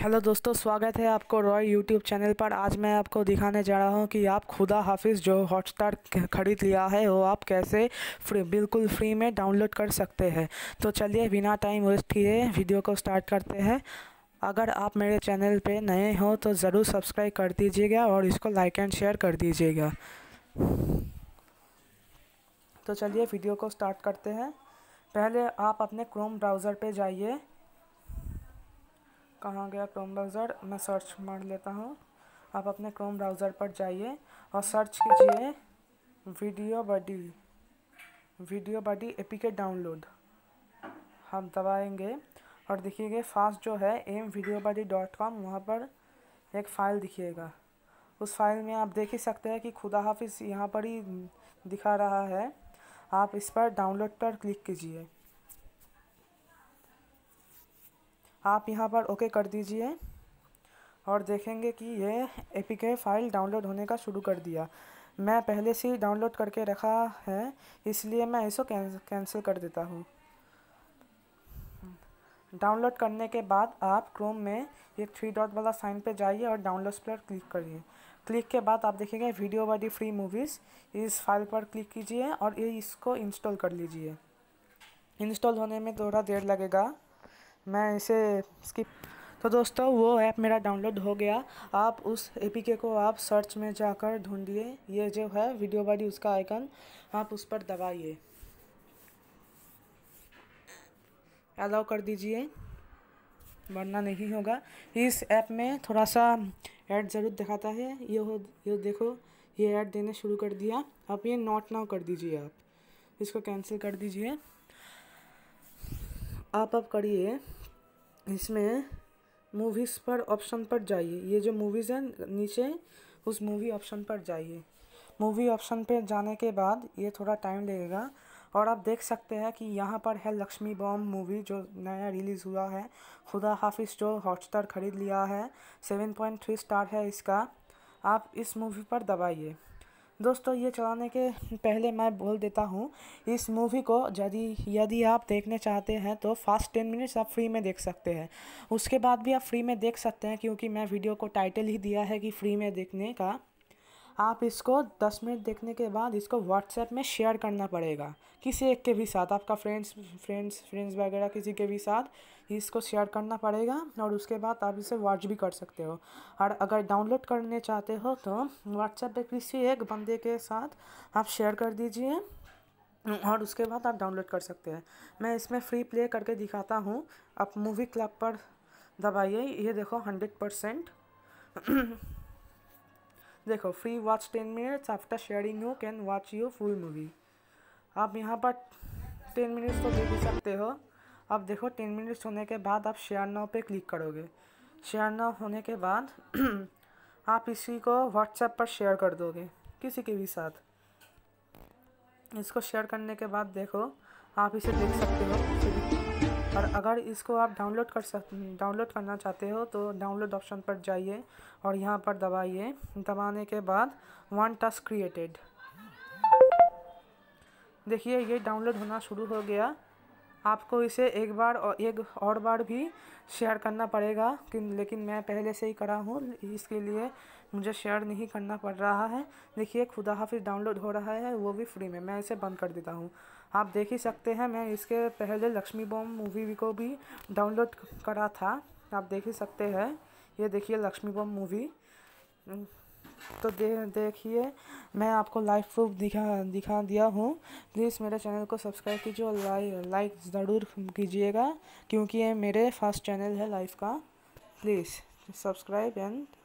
hello दोस्तों स्वागत है आपको रॉय यूट्यूब चैनल पर आज मैं आपको दिखाने जा रहा हूँ कि आप खुदा हाफिज़ जो हॉटस्टार ख़रीद लिया है वो आप कैसे फ्री बिल्कुल फ्री में डाउनलोड कर सकते हैं तो चलिए बिना टाइम वेस्ट किए वीडियो को स्टार्ट करते हैं अगर आप मेरे चैनल पे नए हो तो ज़रूर सब्सक्राइब कर दीजिएगा और इसको लाइक एंड शेयर कर दीजिएगा तो चलिए वीडियो को स्टार्ट करते हैं पहले आप अपने क्रोम ब्राउज़र पर जाइए कहाँ गया क्रोम ब्राउज़र मैं सर्च मार लेता हूँ आप अपने क्रोम ब्राउज़र पर जाइए और सर्च कीजिए वीडियो बडी वीडियो बडी ए के डाउनलोड हम दबाएंगे और देखिएगा फास्ट जो है M video buddy dot com वहाँ पर एक फ़ाइल दिखिएगा उस फाइल में आप देख ही सकते हैं कि खुदा हाफिज़ यहाँ पर ही दिखा रहा है आप इस पर डाउनलोड पर क्लिक कीजिए आप यहाँ पर ओके कर दीजिए और देखेंगे कि ये ए फाइल डाउनलोड होने का शुरू कर दिया मैं पहले से ही डाउनलोड करके रखा है इसलिए मैं इसको कैंसिल कर देता हूँ डाउनलोड करने के बाद आप क्रोम में ये थ्री डॉट वाला साइन पे जाइए और डाउनलोड पर क्लिक करिए क्लिक के बाद आप देखेंगे वीडियो वाडी फ्री मूवीज़ इस फाइल पर क्लिक कीजिए और ये इसको इंस्टॉल कर लीजिए इंस्टॉल होने में थोड़ा देर लगेगा मैं इसे स्किप तो दोस्तों वो ऐप मेरा डाउनलोड हो गया आप उस ए को आप सर्च में जाकर ढूंढिए ये जो है वीडियो वाली उसका आइकन आप उस पर दबाइए अलाउ कर दीजिए वरना नहीं होगा इस ऐप में थोड़ा सा ऐड ज़रूर दिखाता है ये हो ये देखो ये ऐड देना शुरू कर दिया आप ये नोट नाउ कर दीजिए आप इसको कैंसिल कर दीजिए आप अब करिए इसमें मूवीज़ पर ऑप्शन पर जाइए ये जो मूवीज़ हैं नीचे उस मूवी ऑप्शन पर जाइए मूवी ऑप्शन पर जाने के बाद ये थोड़ा टाइम लगेगा और आप देख सकते हैं कि यहाँ पर है लक्ष्मी बॉम्ब मूवी जो नया रिलीज़ हुआ है खुदा हाफिज जो हॉटस्टार ख़रीद लिया है सेवन पॉइंट थ्री स्टार है इसका आप इस मूवी पर दबाइए दोस्तों ये चलाने के पहले मैं बोल देता हूँ इस मूवी को यदि यदि आप देखने चाहते हैं तो फास्ट टेन मिनट्स आप फ्री में देख सकते हैं उसके बाद भी आप फ्री में देख सकते हैं क्योंकि मैं वीडियो को टाइटल ही दिया है कि फ्री में देखने का आप इसको दस मिनट देखने के बाद इसको व्हाट्सएप में शेयर करना पड़ेगा किसी एक के भी साथ आपका फ्रेंड्स फ्रेंड्स फ्रेंड्स वगैरह किसी के भी साथ इसको शेयर करना पड़ेगा और उसके बाद आप इसे वॉच भी कर सकते हो और अगर डाउनलोड करने चाहते हो तो व्हाट्सएप पर किसी एक बंदे के साथ आप शेयर कर दीजिए और उसके बाद आप डाउनलोड कर सकते हैं मैं इसमें फ्री प्ले करके दिखाता हूँ आप मूवी क्लब पर दबाइए ये देखो हंड्रेड परसेंट देखो free watch ten minutes after sharing you can watch you full movie आप यहाँ पर टेन मिनट्स तो दे सकते हो अब देखो टेन मिनट्स होने के बाद आप शेयर नाव पे क्लिक करोगे शेयर नाव होने के बाद आप इसी को व्हाट्सएप पर शेयर कर दोगे किसी के भी साथ इसको शेयर करने के बाद देखो आप इसे देख सकते हो और अगर इसको आप डाउनलोड कर सक डाउनलोड करना चाहते हो तो डाउनलोड ऑप्शन पर जाइए और यहाँ पर दबाइए दबाने के बाद वन टस्क क्रिएटेड देखिए ये डाउनलोड होना शुरू हो गया आपको इसे एक बार और एक और बार भी शेयर करना पड़ेगा कि लेकिन मैं पहले से ही करा हूँ इसके लिए मुझे शेयर नहीं करना पड़ रहा है देखिए खुदा हाफिज डाउनलोड हो रहा है वो भी फ्री में मैं इसे बंद कर देता हूँ आप देख ही सकते हैं मैं इसके पहले लक्ष्मी बॉम मूवी को भी डाउनलोड करा था आप देख ही सकते हैं ये देखिए लक्ष्मी बॉम मूवी तो दे देखिए मैं आपको लाइव प्रूफ दिखा दिखा दिया हूँ प्लीज़ मेरे चैनल को सब्सक्राइब कीजिए और लाइक लाइक ज़रूर कीजिएगा क्योंकि ये मेरे फर्स्ट चैनल है लाइफ का प्लीज़ सब्सक्राइब एंड